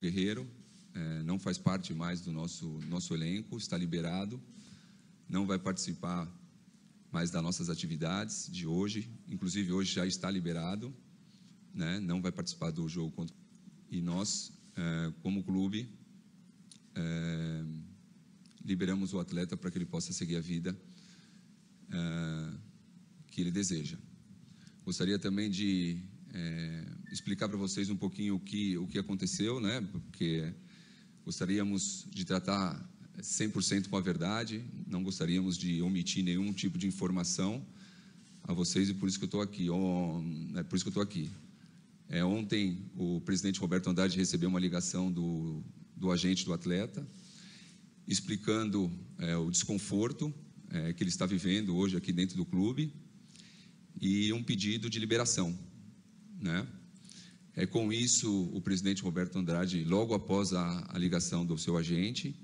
Guerreiro, é, não faz parte mais do nosso, nosso elenco, está liberado, não vai participar mais das nossas atividades de hoje, inclusive hoje já está liberado, né? não vai participar do jogo contra. E nós, é, como clube, é, liberamos o atleta para que ele possa seguir a vida é, que ele deseja. Gostaria também de é, explicar para vocês um pouquinho o que, o que aconteceu, né? Porque gostaríamos de tratar 100% eh, com a verdade, não gostaríamos de omitir nenhum tipo de informação a vocês e por isso que eu estou aqui. é por isso que eu estou aqui. É, ontem o presidente Roberto Andrade recebeu uma ligação do, do agente do atleta explicando é, o desconforto é, que ele está vivendo hoje aqui dentro do clube e um pedido de liberação, né? É, com isso, o presidente Roberto Andrade, logo após a, a ligação do seu agente,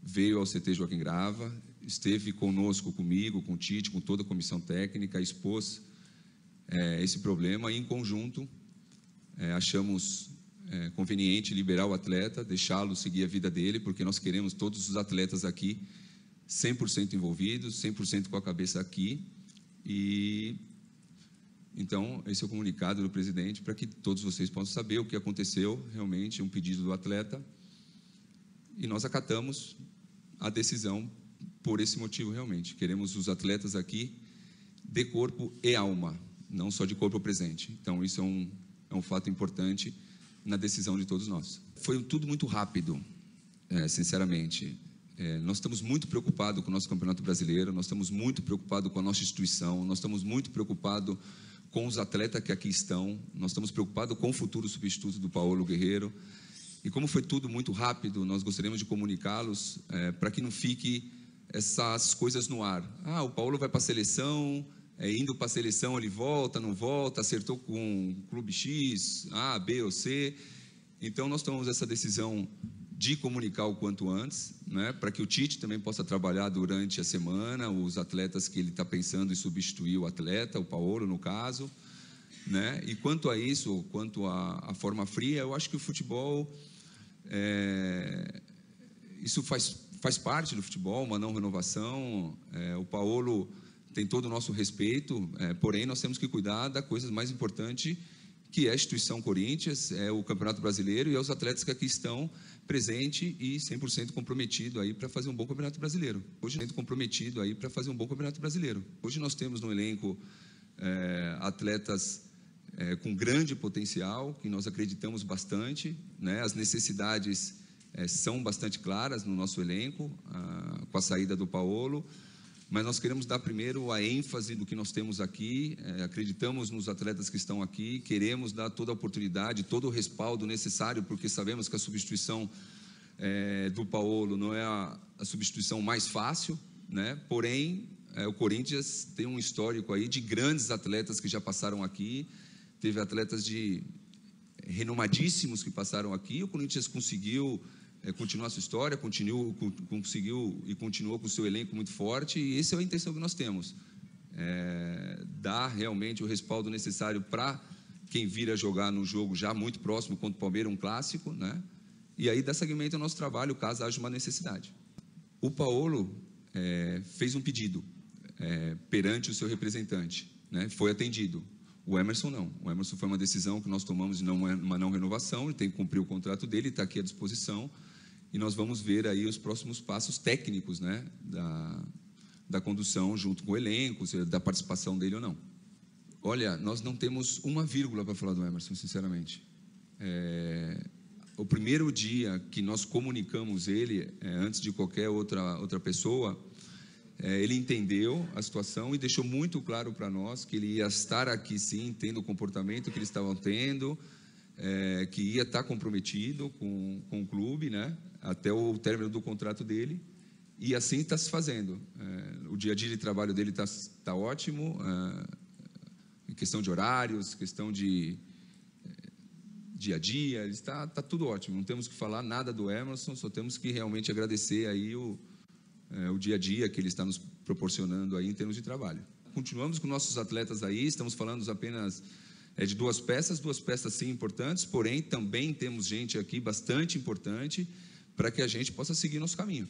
veio ao CT Joaquim Grava, esteve conosco, comigo, com o Tite, com toda a comissão técnica, expôs é, esse problema e, em conjunto, é, achamos é, conveniente liberar o atleta, deixá-lo seguir a vida dele, porque nós queremos todos os atletas aqui 100% envolvidos, 100% com a cabeça aqui e então, esse é o comunicado do presidente para que todos vocês possam saber o que aconteceu, realmente, um pedido do atleta. E nós acatamos a decisão por esse motivo, realmente. Queremos os atletas aqui de corpo e alma, não só de corpo presente. Então, isso é um, é um fato importante na decisão de todos nós. Foi tudo muito rápido, é, sinceramente. É, nós estamos muito preocupados com o nosso Campeonato Brasileiro, nós estamos muito preocupados com a nossa instituição, nós estamos muito preocupados com os atletas que aqui estão. Nós estamos preocupados com o futuro substituto do Paulo Guerreiro. E como foi tudo muito rápido, nós gostaríamos de comunicá-los é, para que não fique essas coisas no ar. Ah, o Paulo vai para a seleção, é, indo para a seleção ele volta, não volta, acertou com o clube X, A, B ou C. Então nós tomamos essa decisão de comunicar o quanto antes, né, para que o Tite também possa trabalhar durante a semana, os atletas que ele está pensando em substituir o atleta, o Paulo no caso. Né? E quanto a isso, quanto à forma fria, eu acho que o futebol. É, isso faz, faz parte do futebol, uma não renovação. É, o Paulo tem todo o nosso respeito, é, porém nós temos que cuidar da coisa mais importante que é a instituição Corinthians, é o Campeonato Brasileiro e é os atletas que aqui estão presente e 100% comprometido aí para fazer um bom Campeonato Brasileiro. Hoje muito comprometido aí para fazer um bom Campeonato Brasileiro. Hoje nós temos no elenco é, atletas é, com grande potencial, que nós acreditamos bastante, né? as necessidades é, são bastante claras no nosso elenco, a, ah, com a saída do Paulo, mas nós queremos dar primeiro a ênfase do que nós temos aqui, é, acreditamos nos atletas que estão aqui, queremos dar toda a oportunidade, todo o respaldo necessário, porque sabemos que a substituição é, do Paulo não é a, a substituição mais fácil, né? porém, é, o Corinthians tem um histórico aí de grandes atletas que já passaram aqui, teve atletas de renomadíssimos que passaram aqui, o Corinthians conseguiu é, continuar a sua história, continuou, conseguiu e continuou com o seu elenco muito forte, e essa é a intenção que nós temos. É, dar realmente o respaldo necessário para quem vir a jogar num jogo já muito próximo contra o Palmeiras, um clássico, né? E aí dá seguimento ao nosso trabalho, caso haja uma necessidade. O Paulo é, fez um pedido é, perante o seu representante, né? Foi atendido. O Emerson não. O Emerson foi uma decisão que nós tomamos de não, é uma não renovação, ele tem que cumprir o contrato dele, está aqui à disposição, e nós vamos ver aí os próximos passos técnicos né, da, da condução junto com o elenco, seja, é da participação dele ou não. Olha, nós não temos uma vírgula para falar do Emerson, sinceramente. É, o primeiro dia que nós comunicamos ele, é, antes de qualquer outra, outra pessoa, é, ele entendeu a situação e deixou muito claro para nós que ele ia estar aqui sim, tendo o comportamento que eles estavam tendo, é, que ia estar comprometido com, com o clube, né, até o término do contrato dele, e assim está se fazendo. É, o dia a dia de trabalho dele está tá ótimo, é, em questão de horários, questão de é, dia a dia, está tá tudo ótimo, não temos que falar nada do Emerson, só temos que realmente agradecer aí o é, o dia a dia que ele está nos proporcionando aí em termos de trabalho. Continuamos com nossos atletas aí, estamos falando apenas é, de duas peças, duas peças sim importantes, porém também temos gente aqui bastante importante para que a gente possa seguir nosso caminho.